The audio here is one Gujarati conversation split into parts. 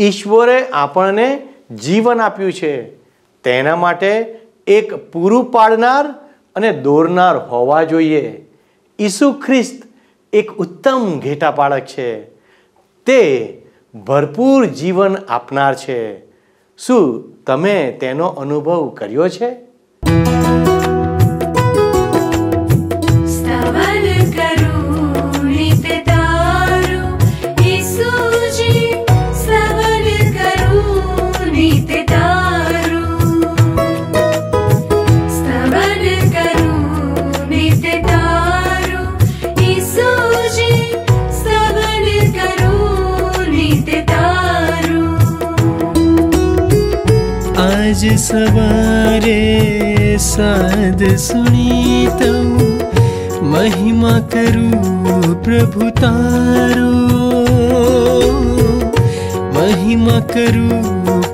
ઈશ્વરે આપણને જીવન આપ્યું છે તેના માટે એક પૂરું પાડનાર અને દોરનાર હોવા જોઈએ ઈસુ ખ્રિસ્ત એક ઉત્તમ ઘેટાપાળક છે તે ભરપૂર જીવન આપનાર છે શું તમે તેનો અનુભવ કર્યો છે सवारे साध सुनीत महिमा करू प्रभु महिमा करू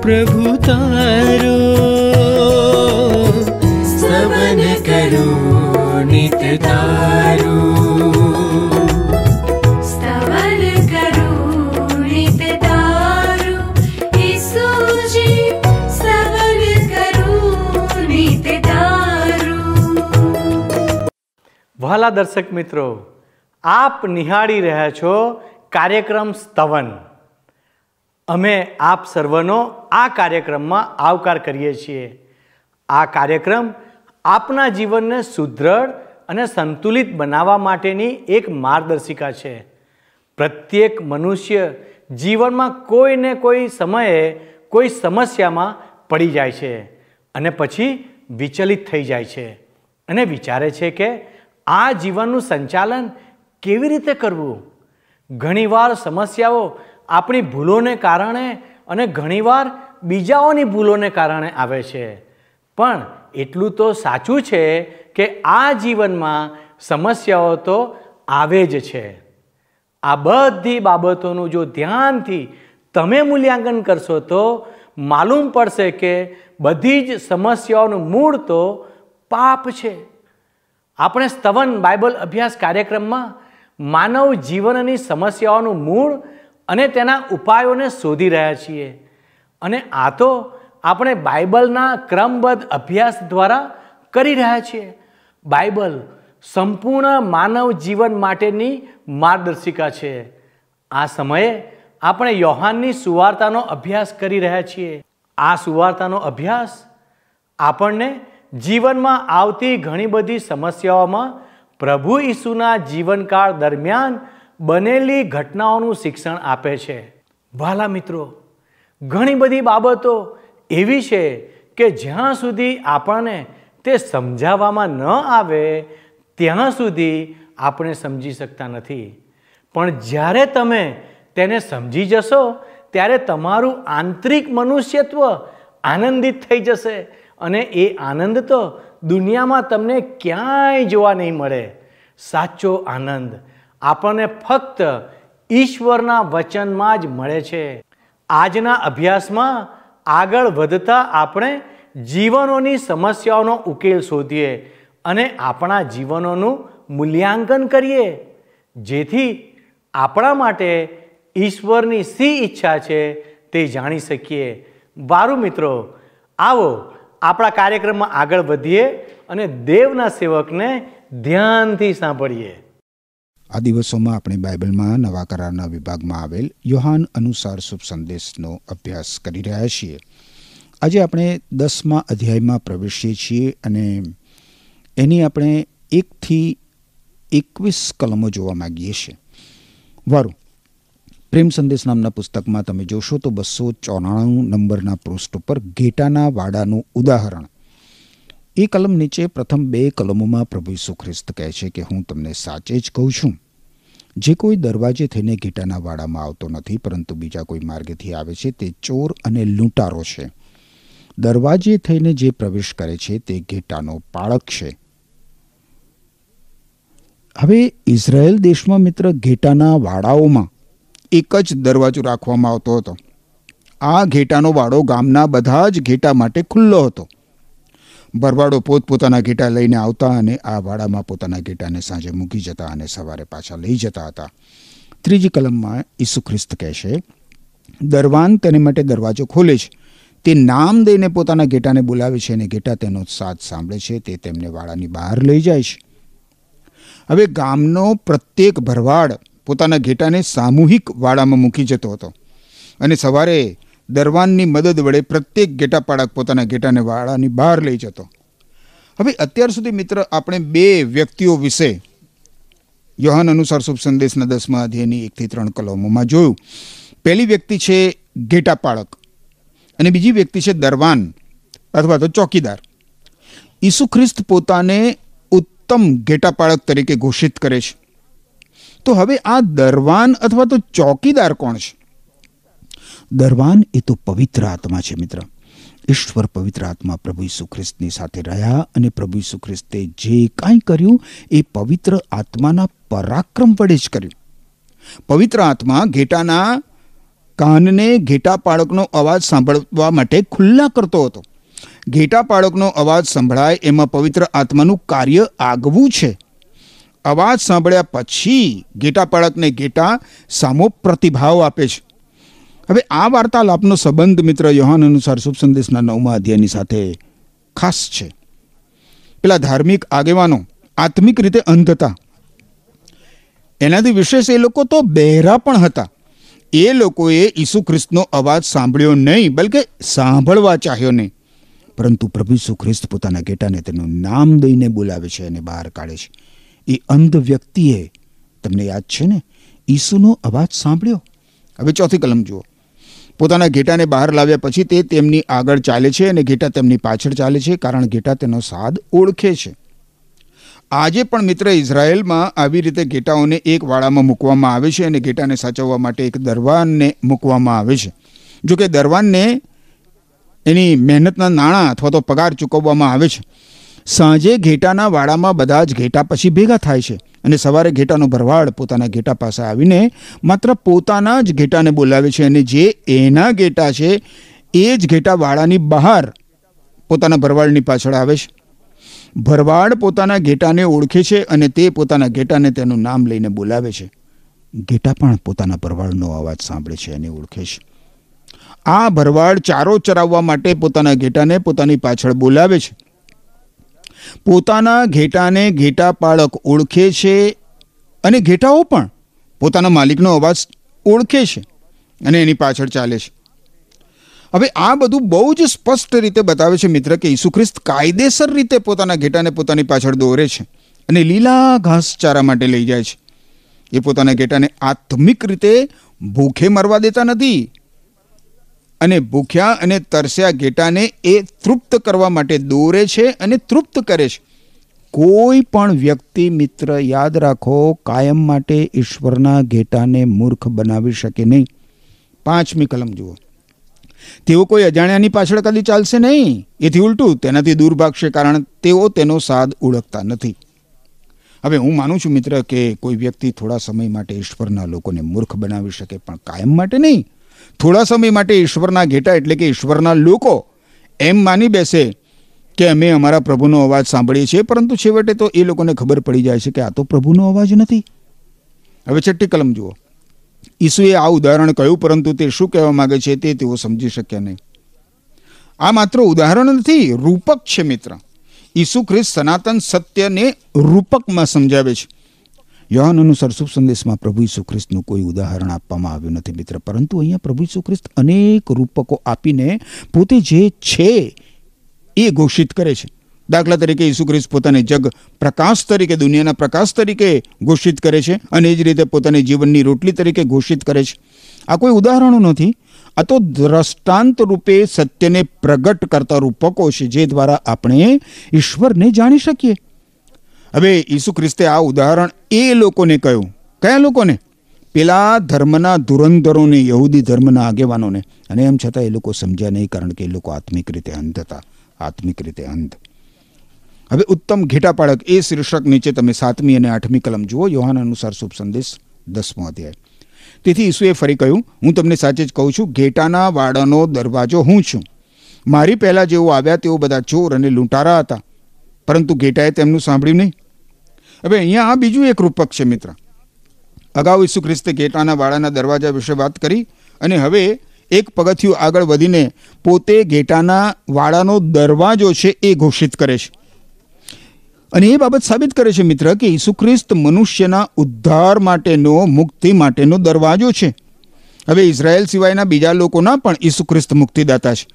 प्रभु तारो सवन करू नित तारू વહાલા દર્શક મિત્રો આપ નિહાળી રહ્યા છો કાર્યક્રમ સ્તવન અમે આપ સર્વનો આ કાર્યક્રમમાં આવકાર કરીએ છીએ આ કાર્યક્રમ આપના જીવનને સુદૃઢ અને સંતુલિત બનાવવા માટેની એક માર્ગદર્શિકા છે પ્રત્યેક મનુષ્ય જીવનમાં કોઈને કોઈ સમયે કોઈ સમસ્યામાં પડી જાય છે અને પછી વિચલિત થઈ જાય છે અને વિચારે છે કે આ જીવનનું સંચાલન કેવી રીતે કરવું ઘણીવાર સમસ્યાઓ આપણી ભૂલોને કારણે અને ઘણીવાર બીજાઓની ભૂલોને કારણે આવે છે પણ એટલું તો સાચું છે કે આ જીવનમાં સમસ્યાઓ તો આવે જ છે આ બધી બાબતોનું જો ધ્યાનથી તમે મૂલ્યાંકન કરશો તો માલુમ પડશે કે બધી જ સમસ્યાઓનું મૂળ તો પાપ છે આપણે સ્તવન બાઇબલ અભ્યાસ કાર્યક્રમમાં માનવ જીવનની સમસ્યાઓનું મૂળ અને તેના ઉપાયોને શોધી રહ્યા છીએ અને આ તો આપણે બાઇબલના ક્રમબદ્ધ અભ્યાસ દ્વારા કરી રહ્યા છીએ બાઇબલ સંપૂર્ણ માનવ જીવન માટેની માર્ગદર્શિકા છે આ સમયે આપણે યૌહાનની સુવાર્તાનો અભ્યાસ કરી રહ્યા છીએ આ સુવાર્તાનો અભ્યાસ આપણને જીવનમાં આવતી ઘણી બધી સમસ્યાઓમાં પ્રભુ ઈસુના જીવનકાળ દરમિયાન બનેલી ઘટનાઓનું શિક્ષણ આપે છે વાલા મિત્રો ઘણી બધી બાબતો એવી છે કે જ્યાં સુધી આપણને તે સમજાવવામાં ન આવે ત્યાં સુધી આપણે સમજી શકતા નથી પણ જ્યારે તમે તેને સમજી જશો ત્યારે તમારું આંતરિક મનુષ્યત્વ આનંદિત થઈ જશે અને એ આનંદ તો દુનિયામાં તમને ક્યાંય જોવા નહીં મળે સાચો આનંદ આપણને ફક્ત ઈશ્વરના વચનમાં જ મળે છે આજના અભ્યાસમાં આગળ વધતા આપણે જીવનોની સમસ્યાઓનો ઉકેલ શોધીએ અને આપણા જીવનોનું મૂલ્યાંકન કરીએ જેથી આપણા માટે ઈશ્વરની સી ઈચ્છા છે તે જાણી શકીએ વારું મિત્રો આવો આપણા કાર્યક્રમમાં આગળ વધીએ અને દેવના સેવકને ધ્યાનથી સાંભળીએ આ દિવસોમાં આપણે બાઇબલમાં નવા કરારના વિભાગમાં આવેલ યુહાન અનુસાર શુભ સંદેશનો અભ્યાસ કરી રહ્યા છીએ આજે આપણે દસમા અધ્યાયમાં પ્રવેશીએ છીએ અને એની આપણે એકથી એકવીસ કલમો જોવા માગીએ છીએ વારું પ્રેમ સંદેશ નામના પુસ્તકમાં તમે જોશો તો બસો ચોરાણું નંબરના પૃષ્ઠ ઉપર ઘેટાના વાડાનું ઉદાહરણ એ કલમ નીચે પ્રથમ બે કલમોમાં પ્રભુ સુખ્રિસ્ત કહે છે કે હું તમને સાચે જ કહું છું જે કોઈ દરવાજે થઈને ઘેટાના વાડામાં આવતો નથી પરંતુ બીજા કોઈ માર્ગેથી આવે છે તે ચોર અને લૂંટારો છે દરવાજે થઈને જે પ્રવેશ કરે છે તે ઘેટાનો પાળક છે હવે ઇઝરાયેલ દેશમાં મિત્ર ઘેટાના વાડાઓમાં એક જ દરવાજો રાખવામાં આવતો હતો આ ઘેટાનો વાડો ગામના બધા જ ઘેટા માટે ખુલ્લો હતો ભરવાડો પોતપોતાના ઘેટા લઈને આવતા અને આ વાડામાં પોતાના ઘેટાને સાંજે મૂકી જતા અને સવારે પાછા લઈ જતા હતા ત્રીજી કલમમાં ઈસુ ખ્રિસ્ત કહે છે દરવાન તેને માટે દરવાજો ખોલે છે તે નામ દઈને પોતાના ઘેટાને બોલાવે છે અને ઘેટા તેનો સાથ સાંભળે છે તે તેમને વાડાની બહાર લઈ જાય છે હવે ગામનો પ્રત્યેક ભરવાડ પોતાના ઘેટાને સામૂહિક વાડામાં મૂકી જતો હતો અને સવારે દરવાનની મદદ વડે પ્રત્યેક ઘેટા પાળક પોતાના ઘેટાને વાડાની બહાર લઈ જતો હવે અત્યાર સુધી મિત્ર આપણે બે વ્યક્તિઓ વિશે યોહાન અનુસાર શુભ સંદેશના દસમા અધ્યાયની એકથી ત્રણ કલમોમાં જોયું પહેલી વ્યક્તિ છે ઘેટા પાળક અને બીજી વ્યક્તિ છે દરવાન અથવા તો ચોકીદાર ઈસુ ખ્રિસ્ત પોતાને ઉત્તમ ઘેટાપાળક તરીકે ઘોષિત કરે છે તો હવે આ દરવાન અથવા તો ચોકીદાર કોણ છે દરવાન એ તો પવિત્ર આત્મા છે મિત્ર ઈશ્વર પવિત્ર આત્મા પ્રભુ ઈસુ સાથે રહ્યા અને પ્રભુ ઈસુ જે કાંઈ કર્યું એ પવિત્ર આત્માના પરાક્રમ વડે જ કર્યું પવિત્ર આત્મા ઘેટાના કાનને ઘેટા પાળકનો અવાજ સાંભળવા માટે ખુલ્લા કરતો હતો ઘેટા પાળકનો અવાજ સંભળાય એમાં પવિત્ર આત્માનું કાર્ય આગવું છે અવાજ સાંભળ્યા પછી ઘેટા બાળકને ઘેટા સામો પ્રતિભાવ આપે છે હવે આ વાર્તાલાપનો સંબંધ મિત્ર યોહાન અનુસાર શુભ સંદેશના નવમા અધ્યાયની સાથે ખાસ છે પેલા ધાર્મિક આગેવાનો આત્મિક રીતે અંધ હતા એનાથી વિશેષ એ લોકો તો બહેરા પણ હતા એ લોકોએ ઈસુ ખ્રિસ્તનો અવાજ સાંભળ્યો નહીં બલકે સાંભળવા ચાહ્યો નહીં પરંતુ પ્રભુ ઈસુ ખ્રિસ્ત પોતાના ઘેટાને તેનું નામ દઈને બોલાવે છે અને બહાર કાઢે છે એ અંધ વ્યક્તિએ તમને યાદ છે ને ઈસુનો અવાજ સાંભળ્યો હવે ચોથી કલમ જુઓ પોતાના ઘેટાને બહાર લાવ્યા પછી તે તેમની આગળ ચાલે છે અને ઘેટા તેમની પાછળ ચાલે છે કારણ ઘેટા તેનો સ્વાદ ઓળખે છે આજે પણ મિત્ર ઇઝરાયલમાં આવી રીતે ઘેટાઓને એક વાડામાં મૂકવામાં આવે છે અને ઘેટાને સાચવવા માટે એક દરવાનને મૂકવામાં આવે છે જોકે દરવાનને એની મહેનતના નાણાં અથવા તો પગાર ચૂકવવામાં આવે છે સાંજે ઘેટાના વાડામાં બધા જ ઘેટા પછી ભેગા થાય છે અને સવારે ઘેટાનો ભરવાડ પોતાના ઘેટા પાસે આવીને માત્ર પોતાના જ ઘેટાને બોલાવે છે અને જે એના ઘેટા છે એ જ ઘેટા વાડાની બહાર પોતાના ભરવાડની પાછળ આવે છે ભરવાડ પોતાના ઘેટાને ઓળખે છે અને તે પોતાના ઘેટાને તેનું નામ લઈને બોલાવે છે ઘેટા પણ પોતાના ભરવાડનો અવાજ સાંભળે છે અને ઓળખે છે આ ભરવાડ ચારો ચરાવવા માટે પોતાના ઘેટાને પોતાની પાછળ બોલાવે છે પોતાના ઘેટાને ઘેટા પાળક ઓળખે છે અને ઘેટાઓ પણ પોતાના માલિકનો અવાજ ઓળખે છે અને એની પાછળ ચાલે છે હવે આ બધું બહુ જ સ્પષ્ટ રીતે બતાવે છે મિત્ર કે ઈસુ કાયદેસર રીતે પોતાના ઘેટાને પોતાની પાછળ દોરે છે અને લીલા ઘાસચારા માટે લઈ જાય છે એ પોતાના ઘેટાને આત્મિક રીતે ભૂખે મરવા દેતા નથી અને ભૂખ્યા અને તરસ્યા ઘેટાને એ તૃપ્ત કરવા માટે દોરે છે અને તૃપ્ત કરે છે કોઈ પણ વ્યક્તિ મિત્ર યાદ રાખો કાયમ માટે ઈશ્વરના ઘેટાને મૂર્ખ બનાવી શકે નહીં પાંચમી કલમ જુઓ તેઓ કોઈ અજાણ્યાની પાછળ કદી ચાલશે નહીં એથી ઉલટું તેનાથી દૂર ભાગશે કારણ તેઓ તેનો સાદ ઓળખતા નથી હવે હું માનું છું મિત્ર કે કોઈ વ્યક્તિ થોડા સમય માટે ઈશ્વરના લોકોને મૂર્ખ બનાવી શકે પણ કાયમ માટે નહીં થોડા સમય માટે ઈશ્વરના ઘેટા એટલે કે ઈશ્વરના લોકો એમ માની બેસે કે અમે અમારા પ્રભુનો અવાજ સાંભળીએ છીએ પરંતુ છેવટે તો એ લોકોને ખબર પડી જાય છે કે આ તો પ્રભુનો અવાજ નથી હવે છઠ્ઠી કલમ જુઓ ઈસુએ આ ઉદાહરણ કહ્યું પરંતુ તે શું કહેવા માગે છે તે તેઓ સમજી શક્યા નહીં આ માત્ર ઉદાહરણ નથી રૂપક છે મિત્ર ઈસુ ખ્રિસ્ત સનાતન સત્યને રૂપકમાં સમજાવે છે યોહાન અનુસાર શુભ સંદેશમાં પ્રભુ ઈસુ ખ્રિસ્તનું કોઈ ઉદાહરણ આપવામાં આવ્યું નથી મિત્ર પરંતુ અહીંયા પ્રભુ ઈસુ ખ્રિસ્ત અનેક રૂપકો આપીને પોતે જે છે એ ઘોષિત કરે છે દાખલા તરીકે ઈસુ ખ્રિસ્ત પોતાને જગ પ્રકાશ તરીકે દુનિયાના પ્રકાશ તરીકે ઘોષિત કરે છે અને એ જ રીતે પોતાની જીવનની રોટલી તરીકે ઘોષિત કરે છે આ કોઈ ઉદાહરણો નથી આ તો દ્રષ્ટાંત રૂપે સત્યને પ્રગટ કરતા રૂપકો છે જે દ્વારા આપણે ઈશ્વરને જાણી શકીએ હવે ઈસુ ખ્રિસ્તે આ ઉદાહરણ એ લોકોને કહ્યું કયા લોકોને પેલા ધર્મના ધુરંધરોને યહૂદી ધર્મના આગેવાનોને અને એમ છતાં એ લોકો સમજ્યા નહીં કારણ કે એ લોકો આત્મિક રીતે અંધ હતા આત્મિક રીતે અંધ હવે ઉત્તમ ઘેટાપાળક એ શીર્ષક નીચે તમે સાતમી અને આઠમી કલમ જુઓ યોહાન અનુસાર શુભ સંદેશ દસમો અધ્યાય તેથી ઈસુએ ફરી કહ્યું હું તમને સાચે જ કહું છું ઘેટાના વાડાનો દરવાજો હું છું મારી પહેલાં જેઓ આવ્યા તેઓ બધા ચોર અને લૂંટારા હતા પરંતુ ઘેટાએ તેમનું સાંભળ્યું નહીં હવે અહીંયા આ બીજું એક રૂપક છે મિત્ર અગાઉ ઈસુ ખ્રિસ્તે ઘેટાના વાળાના દરવાજા વિશે વાત કરી અને હવે એક પગથિયું આગળ વધીને પોતે ઘેટાના વાળાનો દરવાજો છે એ ઘોષિત કરે છે અને એ બાબત સાબિત કરે છે મિત્ર કે ઈસુ ખ્રિસ્ત મનુષ્યના ઉદ્ધાર માટેનો મુક્તિ માટેનો દરવાજો છે હવે ઇઝરાયલ સિવાયના બીજા લોકોના પણ ઈસુ ખ્રિસ્ત મુક્તિદાતા છે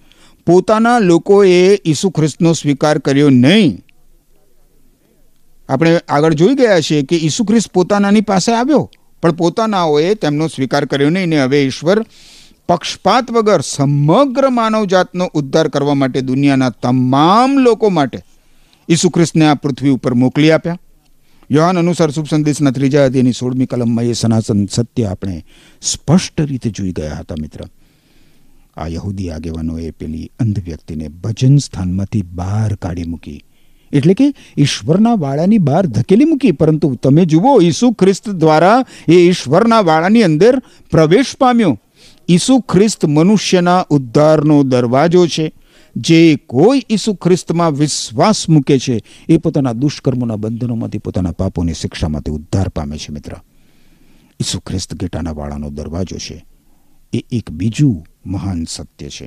પોતાના લોકોએ ઈસુ ખ્રિસ્તનો સ્વીકાર કર્યો નહીં આપણે આગળ જોઈ ગયા છીએ કે ઈસુ ખ્રિસ્ત પોતાનાની પાસે આવ્યો પણ પોતાનાઓએ તેમનો સ્વીકાર કર્યો નહીં ને હવે ઈશ્વર પક્ષપાત વગર સમગ્ર માનવજાતનો ઉદ્ધાર કરવા માટે દુનિયાના તમામ લોકો માટે ઈસુ ખ્રિસ્તને આ પૃથ્વી ઉપર મોકલી આપ્યા યોહાન અનુસાર શુભ સંદેશના ત્રીજા અધ્યયની સોળમી કલમમાં એ સનાતન સત્ય આપણે સ્પષ્ટ રીતે જોઈ ગયા હતા મિત્ર આ યહૂદી આગેવાનોએ પેલી અંધ વ્યક્તિને ભજન સ્થાનમાંથી બહાર કાઢી મૂકી એટલે કે ઈશ્વરના વાળાની બહાર ધકેલી મૂકી પરંતુ તમે જુઓ ઈસુ ખ્રિસ્ત દ્વારા એ ઈશ્વરના વાળાની અંદર પ્રવેશ પામ્યો ઈસુ ખ્રિસ્ત મનુષ્યના ઉદ્ધારનો દરવાજો છે જે કોઈ ઈસુ ખ્રિસ્તમાં વિશ્વાસ મૂકે છે એ પોતાના દુષ્કર્મોના બંધનોમાંથી પોતાના પાપોની શિક્ષામાંથી ઉદ્ધાર પામે છે મિત્ર ઈસુ ખ્રિસ્ત ગેટાના વાળાનો દરવાજો છે એ એક બીજું મહાન સત્ય છે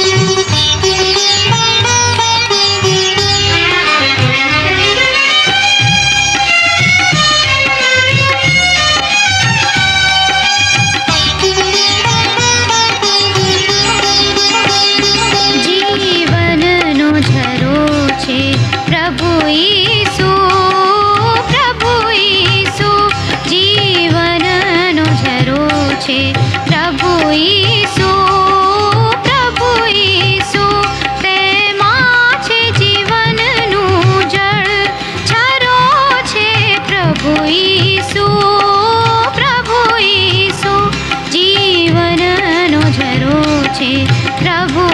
travo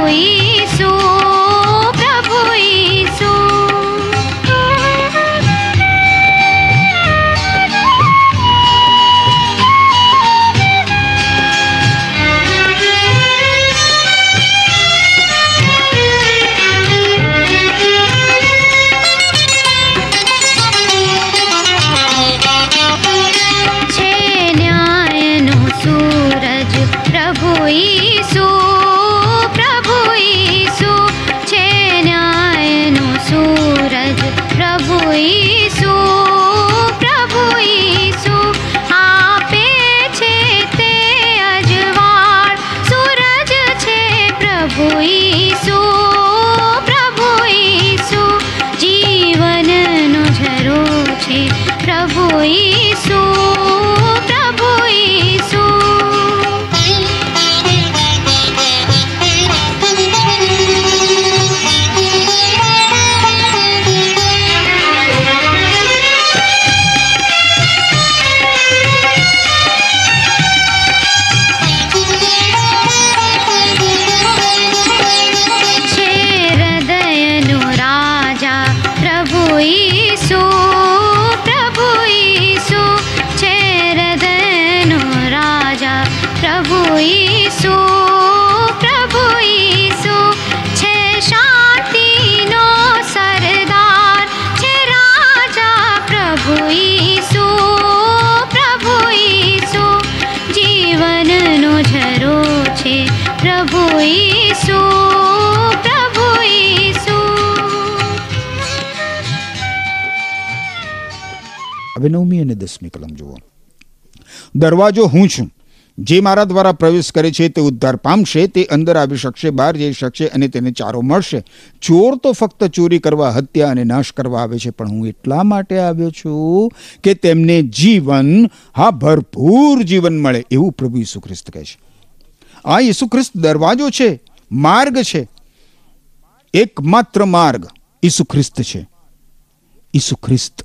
છે પ્રભુ ઈસુ પ્રભુ ઈસુ હવે નવમી અને દસમી કલમ જુઓ દરવાજો હું છું જે મારા દ્વારા પ્રવેશ કરે છે તે ઉદ્ધાર પામશે તે અંદર આવી શકશે બહાર જઈ શકશે અને તેને ચારો મળશે ચોર તો ફક્ત ચોરી કરવા હત્યા અને નાશ કરવા આવે છે પણ હું એટલા માટે આવ્યો છું કે તેમને જીવન હા ભરપૂર જીવન મળે એવું પ્રભુ ઈસુ ખ્રિસ્ત કહે છે આ ઈસુ ખ્રિસ્ત દરવાજો છે માર્ગ છે એકમાત્ર માર્ગ ઈસુ ખ્રિસ્ત છે ઈસુ ખ્રિસ્ત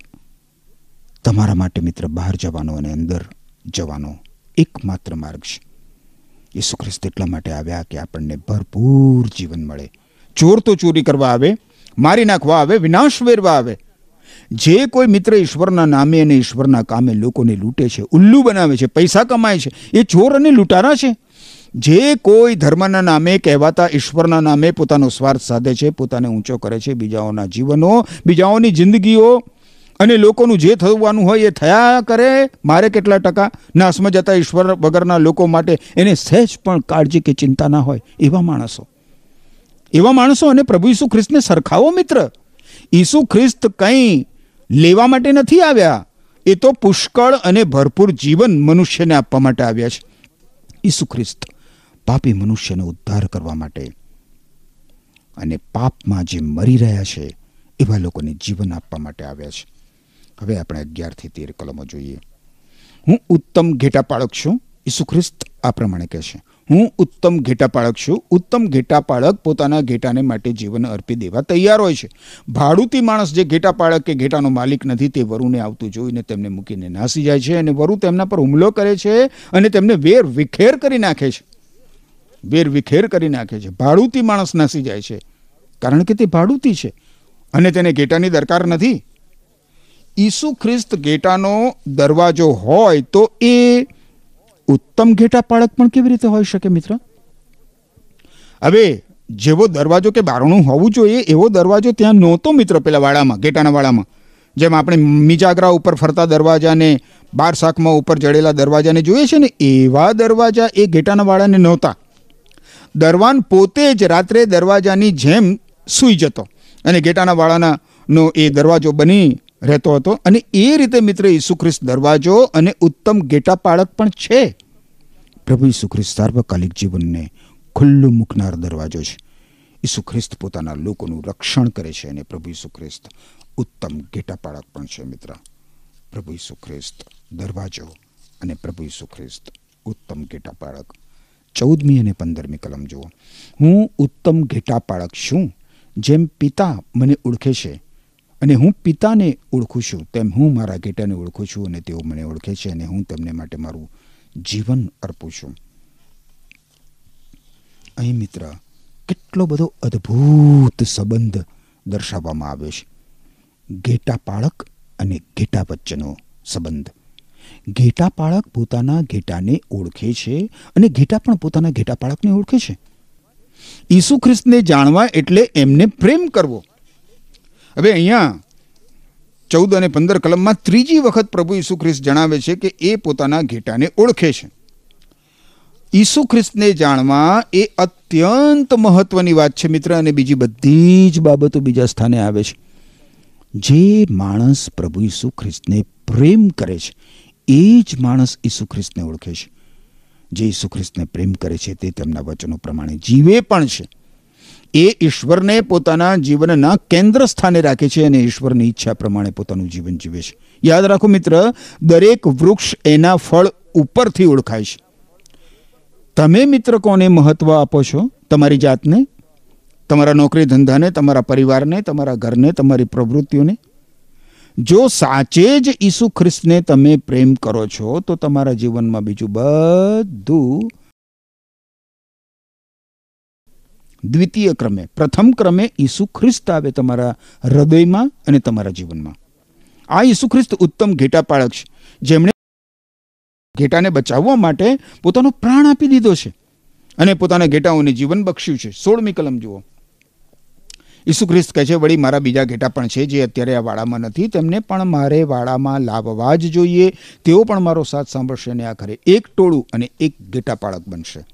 તમારા માટે મિત્ર બહાર જવાનો અને અંદર જવાનો એકમાત્ર માર્ગ છે ઈસુ ખ્રિસ્ત એટલા માટે આવ્યા કે આપણને ભરપૂર જીવન મળે ચોર તો ચોરી કરવા આવે મારી નાખવા આવે વિનાશ વેરવા આવે જે કોઈ મિત્ર ઈશ્વરના નામે અને ઈશ્વરના કામે લોકોને લૂંટે છે ઉલ્લુ બનાવે છે પૈસા કમાય છે એ ચોર અને લૂંટારા છે જે કોઈ ધર્મના નામે કહેવાતા ઈશ્વરના નામે પોતાનો સ્વાર્થ સાધે છે પોતાને ઊંચો કરે છે બીજાઓના જીવનો બીજાઓની જિંદગીઓ અને લોકોનું જે થવાનું હોય એ થયા કરે મારે કેટલા ટકા નાશમાં જતા ઈશ્વર વગરના લોકો માટે એને સહેજ પણ કાળજી કે ચિંતા ના હોય એવા માણસો એવા માણસો અને પ્રભુ ઈસુ ખ્રિસ્તને સરખાવો મિત્ર ઈસુ ખ્રિસ્ત કંઈ લેવા માટે નથી આવ્યા એ તો પુષ્કળ અને ભરપૂર જીવન મનુષ્યને આપવા માટે આવ્યા છે ઈસુ ખ્રિસ્ત પાપી મનુષ્યનો ઉદ્ધાર કરવા માટે અને પાપમાં જે મરી રહ્યા છે એવા લોકોને જીવન આપવા માટે આવ્યા છે હવે આપણે અગિયારથી તેર કલમો જોઈએ હું ઉત્તમ ઘેટાપાળક છું ઈસુ ખ્રિસ્ત આ પ્રમાણે કહે છે હું ઉત્તમ ઘેટાપાળક છું ઉત્તમ ઘેટાપાળક પોતાના ઘેટાને માટે જીવન અર્પી દેવા તૈયાર હોય છે ભાડુતી માણસ જે ઘેટાપાળક કે ઘેટાનો માલિક નથી તે વરુને આવતું જોઈને તેમને મૂકીને નાસી જાય છે અને વરુ તેમના પર હુમલો કરે છે અને તેમને વેર વિખેર કરી નાખે છે વેરવિખેર કરી નાખે છે ભાડૂતી માણસ નાસી જાય છે કારણ કે તે ભાડૂતી છે અને તેને ઘેટાની દરકાર નથી ઈસુ ખ્રિસ્ત ઘેટાનો દરવાજો હોય તો એ ઉત્તમ ઘેટા પાળક પણ કેવી રીતે હોઈ શકે મિત્ર હવે જેવો દરવાજો કે બારણું હોવું જોઈએ એવો દરવાજો ત્યાં નહોતો મિત્ર પેલા વાડામાં ઘેટાના વાડામાં જેમ આપણે મિજાગરા ઉપર ફરતા દરવાજાને બાર શાકમાં ઉપર જડેલા દરવાજાને જોઈએ છે ને એવા દરવાજા એ ઘેટાના વાળાને નહોતા દરવાન પોતે જ રાત્રે દરવાજાની જેમ સૂઈ જતો અને ગેટાના વાળાનાનો એ દરવાજો બની રહેતો હતો અને એ રીતે મિત્ર ઈસુ ખ્રિસ્ત દરવાજો અને ઉત્તમ ગેટા પાળક પણ છે પ્રભુ ઈસુ ખ્રિસ્ત સાર્વકાલિક જીવનને ખુલ્લું મૂકનાર દરવાજો છે ઈસુ ખ્રિસ્ત પોતાના લોકોનું રક્ષણ કરે છે અને પ્રભુ ઈસુ ખ્રિસ્ત ઉત્તમ ગેટા પાળક પણ છે મિત્ર પ્રભુ ઈસુ ખ્રિસ્ત દરવાજો અને પ્રભુ ઈસુ ખ્રિસ્ત ઉત્તમ ગેટા પાળક ચૌદમી અને પંદરમી કલમ જુઓ હું ઉત્તમ ઘેટાપાળક છું જેમ પિતા મને ઓળખે છે અને હું પિતાને ઓળખું છું તેમ હું મારા ઘેટાને ઓળખું છું અને તેઓ મને ઓળખે છે અને હું તેમને માટે મારું જીવન અર્પું છું અહીં મિત્ર કેટલો બધો અદ્ભુત સંબંધ દર્શાવવામાં આવ્યો છે ઘેટા પાળક અને ઘેટા વચ્ચેનો સંબંધ ઘેટા પાળક પોતાના ઘેટાને ઓળખે છે અને ઘેટા પણ પોતાના ઘેટાપાળકને ઓળખે છે ઈસુ ખ્રિસ્તને જાણવા એટલે એમને પ્રેમ કરવો હવે અહીંયા ચૌદ અને પંદર કલમમાં ત્રીજી વખત પ્રભુ ઈસુ ખ્રિસ્ત જણાવે છે કે એ પોતાના ઘેટાને ઓળખે છે ઈસુ ખ્રિસ્તને જાણવા એ અત્યંત મહત્વની વાત છે મિત્ર અને બીજી બધી જ બાબતો બીજા સ્થાને આવે છે જે માણસ પ્રભુ ઈસુ ખ્રિસ્તને પ્રેમ કરે છે એ જ માણસ ઈસુ ખ્રિસ્તને ઓળખે છે જે ઈસુ ખ્રિસ્તને પ્રેમ કરે છે તે તેમના વચનો પ્રમાણે જીવે પણ છે એ ઈશ્વરને પોતાના જીવનના કેન્દ્ર સ્થાને રાખે છે અને ઈશ્વરની ઈચ્છા પ્રમાણે પોતાનું જીવન જીવે છે યાદ રાખો મિત્ર દરેક વૃક્ષ એના ફળ ઉપરથી ઓળખાય છે તમે મિત્ર કોને મહત્ત્વ આપો છો તમારી જાતને તમારા નોકરી ધંધાને તમારા પરિવારને તમારા ઘરને તમારી પ્રવૃત્તિઓને જો સાચે જ ઈસુ ખ્રિસ્તને તમે પ્રેમ કરો છો તો તમારા જીવનમાં બીજું બધું દ્વિતીય ક્રમે પ્રથમ ક્રમે ઈસુ ખ્રિસ્ત આવે તમારા હૃદયમાં અને તમારા જીવનમાં આ ઈસુ ખ્રિસ્ત ઉત્તમ ઘેટાપાળક છે જેમણે ઘેટાને બચાવવા માટે પોતાનો પ્રાણ આપી દીધો છે અને પોતાના ઘેટાઓને જીવન બક્ષ્યું છે સોળમી કલમ જુઓ ઈસુ ખ્રિસ્ત કહે છે વળી મારા બીજા ઘેટા પણ છે જે અત્યારે આ વાડામાં નથી તેમને પણ મારે વાડામાં લાવવા જ જોઈએ તેઓ પણ મારો સાથ સાંભળશે અને આખરે એક ટોળું અને એક ઘેટા પાળક બનશે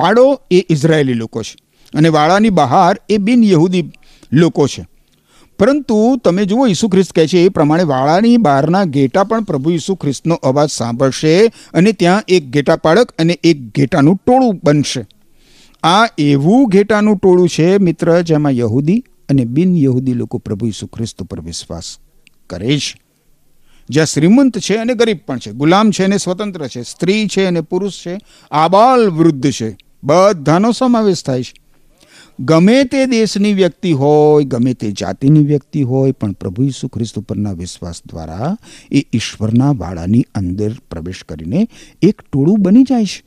વાડો એ ઇઝરાયેલી લોકો છે અને વાડાની બહાર એ બિન યહૂદી લોકો છે પરંતુ તમે જુઓ ઈસુ ખ્રિસ્ત કહે છે એ પ્રમાણે વાળાની બહારના ઘેટા પણ પ્રભુ ઈસુ ખ્રિસ્તનો અવાજ સાંભળશે અને ત્યાં એક ઘેટા પાળક અને એક ઘેટાનું ટોળું બનશે આ એવું ઘેટાનું ટોળું છે મિત્ર જેમાં યહૂદી અને બિન યહૂદી લોકો પ્રભુ ઈસુ ખ્રિસ્ત પર વિશ્વાસ કરે છે જ્યાં શ્રીમંત છે અને ગરીબ પણ છે ગુલામ છે અને સ્વતંત્ર છે સ્ત્રી છે અને પુરુષ છે આબાલ વૃદ્ધ છે બધાનો સમાવેશ થાય છે ગમે તે દેશની વ્યક્તિ હોય ગમે તે જાતિની વ્યક્તિ હોય પણ પ્રભુ ઈસુ ખ્રિસ્ત પરના વિશ્વાસ દ્વારા એ ઈશ્વરના વાળાની અંદર પ્રવેશ કરીને એક ટોળું બની જાય છે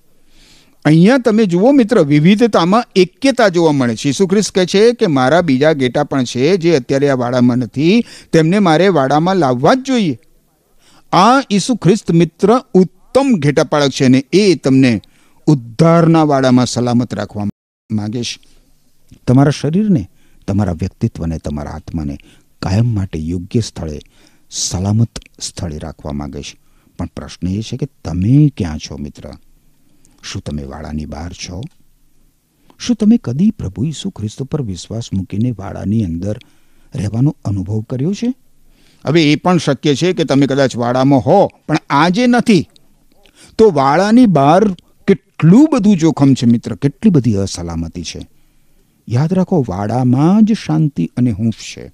અહીંયા તમે જુઓ મિત્ર વિવિધતામાં એક્યતા જોવા મળે છે ઈસુ ખ્રિસ્ત કહે છે કે મારા બીજા ગેટા પણ છે જે અત્યારે આ વાડામાં નથી તેમને મારે વાડામાં લાવવા જ જોઈએ આ ઈસુ ખ્રિસ્ત મિત્ર ઉત્તમ ઘેટાપાળક છે અને એ તમને ઉદ્ધારના વાડામાં સલામત રાખવા માગે છે તમારા શરીરને તમારા વ્યક્તિત્વને તમારા આત્માને કાયમ માટે યોગ્ય સ્થળે સલામત સ્થળે રાખવા માગે છે પણ પ્રશ્ન એ છે કે તમે ક્યાં છો મિત્ર શું તમે વાડાની બહાર છો શું તમે કદી પ્રભુ ઈસુ ખ્રિસ્ત પર વિશ્વાસ મૂકીને વાડાની અંદર રહેવાનો અનુભવ કર્યો છે હવે એ પણ શક્ય છે કે તમે કદાચ વાડામાં હો પણ આજે નથી તો વાડાની બહાર કેટલું બધું જોખમ છે મિત્ર કેટલી બધી અસલામતી છે યાદ રાખો વાડામાં જ શાંતિ અને હૂંફ છે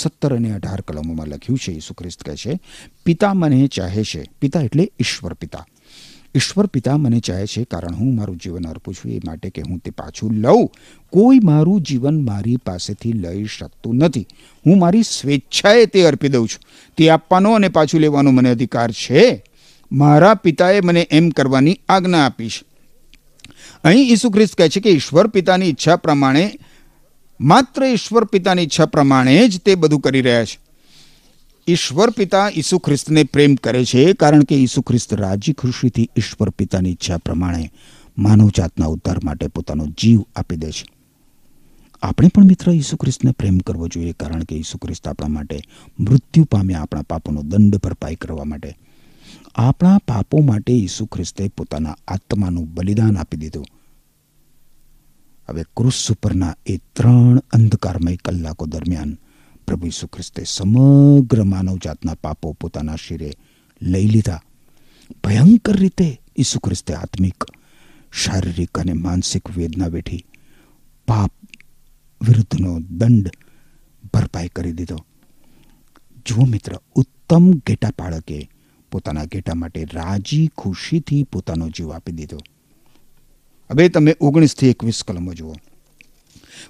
સત્તર અને અઢાર કલમોમાં લખ્યું છે ઈસુ ખ્રિસ્ત કહે છે પિતા મને ચાહે છે પિતા એટલે ઈશ્વર પિતા ઈશ્વર પિતા મને ચાહે છે કારણ હું મારું જીવન અર્પું છું એ માટે કે હું તે પાછું લઉં કોઈ મારું જીવન મારી પાસેથી લઈ શકતું નથી હું મારી સ્વેચ્છાએ તે અર્પી દઉં છું તે આપવાનો અને પાછું લેવાનો મને અધિકાર છે મારા પિતાએ મને એમ કરવાની આજ્ઞા આપી છે અહીં ઈસુ ખ્રિસ્ત કહે છે કે ઈશ્વર પિતાની ઈચ્છા પ્રમાણે માત્ર ઈશ્વર પિતાની ઈચ્છા પ્રમાણે જ તે બધું કરી રહ્યા છે ઈશ્વર પિતા ઈસુ ખ્રિસ્તને પ્રેમ કરે છે કારણ કે ઈસુ ખ્રિસ્ત રાજી ખુશીથી ઈશ્વર પિતાની ઈચ્છા પ્રમાણે માનવજાતના ઉદ્ધાર માટે પોતાનો જીવ આપી દે છે આપણે પણ મિત્ર ઈસુ ખ્રિસ્તને પ્રેમ કરવો જોઈએ કારણ કે ઈસુ ખ્રિસ્ત આપણા માટે મૃત્યુ પામ્યા આપણા પાપોનો દંડ ભરપાઈ કરવા માટે આપણા પાપો માટે ઈસુ ખ્રિસ્તે પોતાના આત્માનું બલિદાન આપી દીધું હવે ક્રુસ ઉપરના એ ત્રણ અંધકારમય કલાકો દરમિયાન પ્રભુ ઈસુ ખ્રિસ્તે સમગ્ર માનવજાતના પાપો પોતાના શિરે લઈ લીધા ભયંકર રીતે ઈસુ ખ્રિસ્તે આત્મિક શારીરિક અને માનસિક વેદના વેઠી પાપ વિરુદ્ધનો દંડ ભરપાઈ કરી દીધો જુઓ મિત્ર ઉત્તમ ઘેટા પાળકે પોતાના ઘેટા માટે રાજી ખુશીથી પોતાનો જીવ આપી દીધો હવે તમે ઓગણીસથી એકવીસ કલમો જુઓ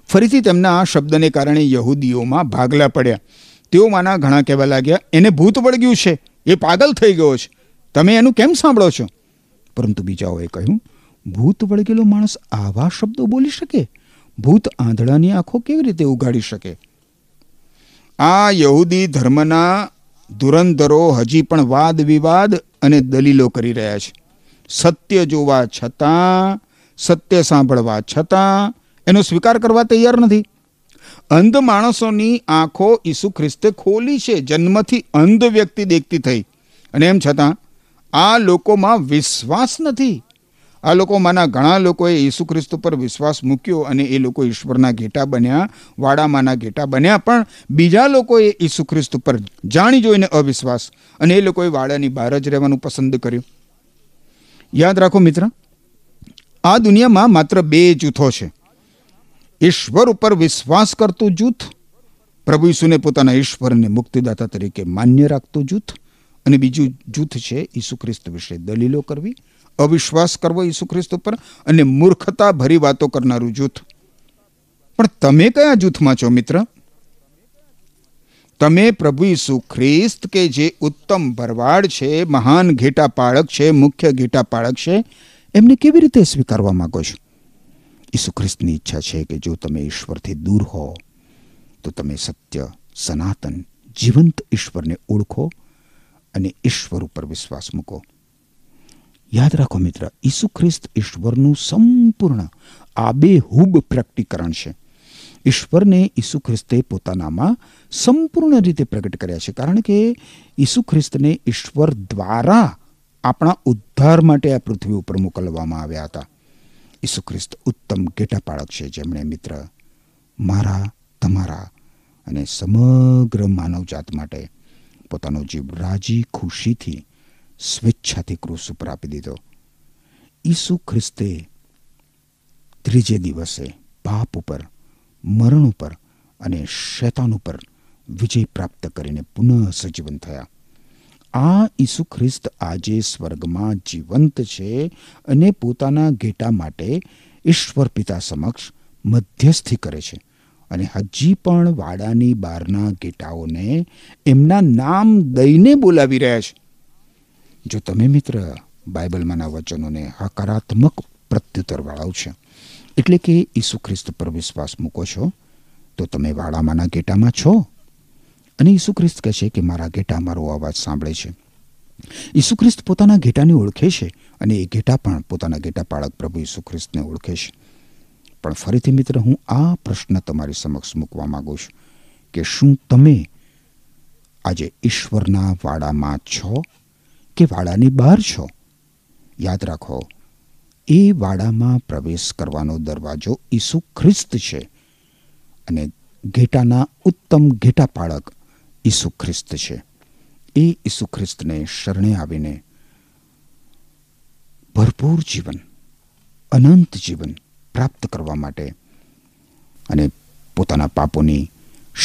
ફરીથી તેમના આ શબ્દને કારણે યહૂદીઓમાં ભાગલા પડ્યા તેઓ માના ઘણા કહેવા લાગ્યા એને ભૂત વળગ્યું છે એ પાગલ થઈ ગયો છે તમે એનું કેમ સાંભળો છો પરંતુ બીજાઓએ કહ્યું ભૂત વળગેલો માણસ આવા શબ્દો બોલી શકે ભૂત આંધળાની આંખો કેવી રીતે ઉગાડી શકે આ યહૂદી ધર્મના ધુરંધરો હજી પણ વાદ વિવાદ અને દલીલો કરી રહ્યા છે સત્ય જોવા છતાં સત્ય સાંભળવા છતાં એનો સ્વીકાર કરવા તૈયાર નથી અંધ માણસોની આંખો ઈસુ ખ્રિસ્તે ખોલી છે જન્મથી અંધ વ્યક્તિ દેખતી થઈ અને એમ છતાં આ લોકોમાં વિશ્વાસ નથી આ લોકોમાંના ઘણા લોકોએ ઈસુ ખ્રિસ્ત પર વિશ્વાસ મૂક્યો અને એ લોકો ઈશ્વરના ઘેટા બન્યા વાડામાંના ઘેટા બન્યા પણ બીજા લોકોએ ઈસુ ખ્રિસ્ત પર જાણી જોઈને અવિશ્વાસ અને એ લોકોએ વાડાની બહાર જ રહેવાનું પસંદ કર્યું યાદ રાખો મિત્ર આ દુનિયામાં માત્ર બે જૂથો છે ઈશ્વર ઉપર વિશ્વાસ કરતું જૂથ પ્રભુ ઈસુને પોતાના ઈશ્વરને મુક્તિદાતા તરીકે માન્ય રાખતું જૂથ અને બીજું જૂથ છે ઈસુ ખ્રિસ્ત વિશે દલીલો કરવી અવિશ્વાસ કરવો ઈસુ ખ્રિસ્ત ઉપર અને મૂર્ખતા ભરી વાતો કરનારું જૂથ પણ તમે કયા જૂથમાં છો મિત્ર તમે પ્રભુ ઈસુ ખ્રિસ્ત કે જે ઉત્તમ ભરવાડ છે મહાન ઘેટા પાળક છે મુખ્ય ઘેટા પાળક છે એમને કેવી રીતે સ્વીકારવા માંગો છો ઈસુ ખ્રિસ્તની ઈચ્છા છે કે જો તમે ઈશ્વરથી દૂર હો તો તમે સત્ય સનાતન જીવંત ઈશ્વરને ઓળખો અને ઈશ્વર ઉપર વિશ્વાસ મૂકો યાદ રાખો મિત્ર ઈસુ ખ્રિસ્ત ઈશ્વરનું સંપૂર્ણ આબેહૂબ પ્રગટીકરણ છે ઈશ્વરને ઈસુ ખ્રિસ્તે પોતાનામાં સંપૂર્ણ રીતે પ્રગટ કર્યા છે કારણ કે ઈસુ ખ્રિસ્તને ઈશ્વર દ્વારા આપણા ઉદ્ધાર માટે આ પૃથ્વી ઉપર મોકલવામાં આવ્યા હતા ઈસુ ખ્રિસ્ત ઉત્તમ ગેટાપાળક છે જેમણે મિત્ર મારા તમારા અને સમગ્ર માનવજાત માટે પોતાનો જીવ રાજી ખુશીથી સ્વેચ્છાથી ક્રૂસ ઉપર આપી દીધો ઈસુ ખ્રિસ્તે ત્રીજે દિવસે પાપ ઉપર મરણ ઉપર અને શૈતાન ઉપર વિજય પ્રાપ્ત કરીને પુનઃ સજીવન થયા આ ઈસુ ખ્રિસ્ત આજે સ્વર્ગમાં જીવંત છે અને પોતાના ઘેટા માટે ઈશ્વર પિતા સમક્ષ મધ્યસ્થી કરે છે અને હજી પણ વાડાની બહારના ઘેટાઓને એમના નામ દઈને બોલાવી રહ્યા છે જો તમે મિત્ર બાઇબલમાંના વચનોને હકારાત્મક પ્રત્યુત્તર છે એટલે કે ઈસુ ખ્રિસ્ત પર વિશ્વાસ મૂકો છો તો તમે વાડામાંના ઘેટામાં છો અને ઈસુ ખ્રિસ્ત કહે છે કે મારા ઘેટા મારો અવાજ સાંભળે છે ઈસુ ખ્રિસ્ત પોતાના ઘેટાને ઓળખે છે અને એ ઘેટા પણ પોતાના ઘેટા પાળક પ્રભુ ઈસુ ખ્રિસ્તને ઓળખે છે પણ ફરીથી મિત્ર હું આ પ્રશ્ન તમારી સમક્ષ મૂકવા માગું છું કે શું તમે આજે ઈશ્વરના વાડામાં છો કે વાડાની બહાર છો યાદ રાખો એ વાડામાં પ્રવેશ કરવાનો દરવાજો ઈસુ ખ્રિસ્ત છે અને ઘેટાના ઉત્તમ ઘેટાપાળક ઈસુ ખ્રિસ્ત છે એ ઈસુ ખ્રિસ્તને શરણે આવીને ભરપૂર જીવન અનંત જીવન પ્રાપ્ત કરવા માટે અને પોતાના પાપોની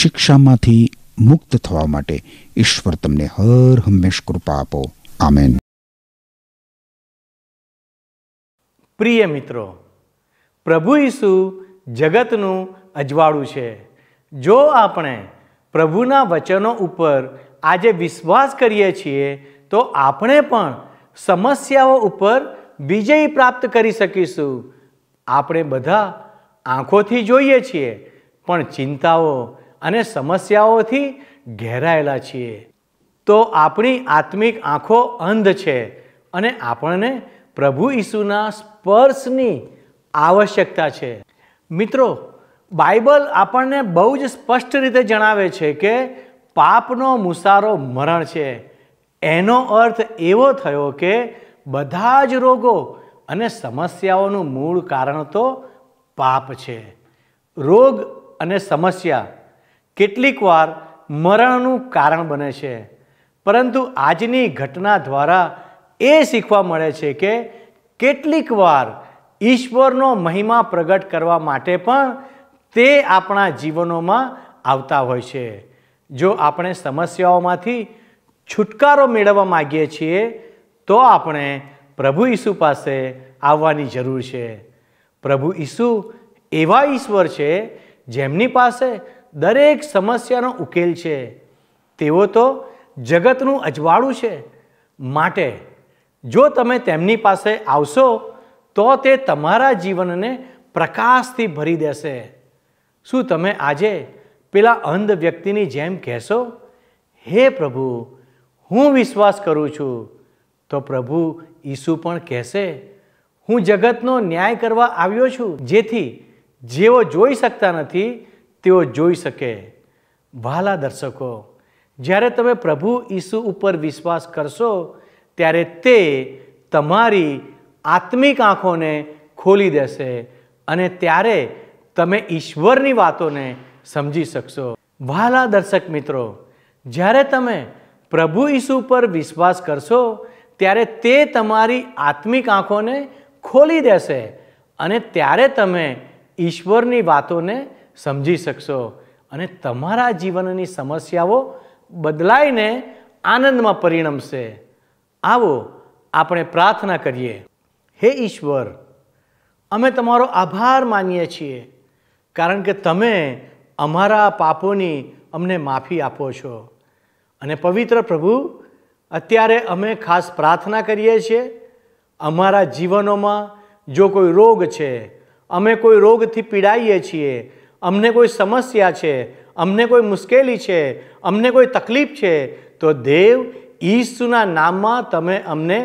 શિક્ષામાંથી મુક્ત થવા માટે ઈશ્વર તમને હર હંમેશ કૃપા આપો આમેન પ્રિય મિત્રો પ્રભુ ઈસુ જગતનું અજવાળું છે જો આપણે પ્રભુના વચનો ઉપર આજે વિશ્વાસ કરીએ છીએ તો આપણે પણ સમસ્યાઓ ઉપર વિજય પ્રાપ્ત કરી શકીશું આપણે બધા આંખોથી જોઈએ છીએ પણ ચિંતાઓ અને સમસ્યાઓથી ઘેરાયેલા છીએ તો આપણી આત્મિક આંખો અંધ છે અને આપણને પ્રભુ ઈસુના સ્પર્શની આવશ્યકતા છે મિત્રો બાઇબલ આપણને બહુ જ સ્પષ્ટ રીતે જણાવે છે કે પાપનો મુસારો મરણ છે એનો અર્થ એવો થયો કે બધા જ રોગો અને સમસ્યાઓનું મૂળ કારણ તો પાપ છે રોગ અને સમસ્યા કેટલીક વાર મરણનું કારણ બને છે પરંતુ આજની ઘટના દ્વારા એ શીખવા મળે છે કે કેટલીક વાર ઈશ્વરનો મહિમા પ્રગટ કરવા માટે પણ તે આપણા જીવનોમાં આવતા હોય છે જો આપણે સમસ્યાઓમાંથી છુટકારો મેળવવા માગીએ છીએ તો આપણે પ્રભુ ઈસુ પાસે આવવાની જરૂર છે પ્રભુ ઈસુ એવા ઈશ્વર છે જેમની પાસે દરેક સમસ્યાનો ઉકેલ છે તેઓ તો જગતનું અજવાળું છે માટે જો તમે તેમની પાસે આવશો તો તે તમારા જીવનને પ્રકાશથી ભરી દેશે શું તમે આજે પેલા અંધ વ્યક્તિની જેમ કહેશો હે પ્રભુ હું વિશ્વાસ કરું છું તો પ્રભુ ઈસુ પણ કહેશે હું જગતનો ન્યાય કરવા આવ્યો છું જેથી જેઓ જોઈ શકતા નથી તેઓ જોઈ શકે વહાલા દર્શકો જ્યારે તમે પ્રભુ ઈસુ ઉપર વિશ્વાસ કરશો ત્યારે તે તમારી આત્મિક આંખોને ખોલી દેશે અને ત્યારે તમે ઈશ્વરની વાતોને સમજી શકશો વહાલા દર્શક મિત્રો જ્યારે તમે પ્રભુ ઈસુ પર વિશ્વાસ કરશો ત્યારે તે તમારી આત્મિક આંખોને ખોલી દેશે અને ત્યારે તમે ઈશ્વરની વાતોને સમજી શકશો અને તમારા જીવનની સમસ્યાઓ બદલાઈને આનંદમાં પરિણમશે આવો આપણે પ્રાર્થના કરીએ હે ઈશ્વર અમે તમારો આભાર માનીએ છીએ કારણ કે તમે અમારા પાપોની અમને માફી આપો છો અને પવિત્ર પ્રભુ અત્યારે અમે ખાસ પ્રાર્થના કરીએ છીએ અમારા જીવનોમાં જો કોઈ રોગ છે અમે કોઈ રોગથી પીડાઈએ છીએ અમને કોઈ સમસ્યા છે અમને કોઈ મુશ્કેલી છે અમને કોઈ તકલીફ છે તો દેવ ઈસુના નામમાં તમે અમને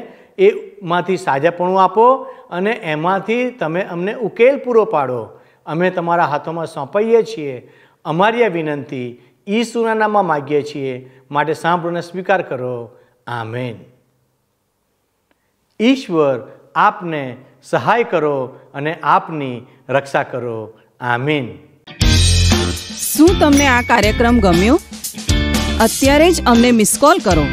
એમાંથી સાજાપણું આપો અને એમાંથી તમે અમને ઉકેલ પૂરો પાડો અમે તમારા હાથોમાં સોંપાઈએ છીએ અમારી આ વિનંતી ઈસુના નામમાં માગીએ છીએ માટે સાંભળોને સ્વીકાર કરો આમેન ઈશ્વર આપને સહાય કરો અને આપની રક્ષા કરો આમીન શું તમને આ કાર્યક્રમ ગમ્યો અત્યારે જ અમને મિસ કોલ કરો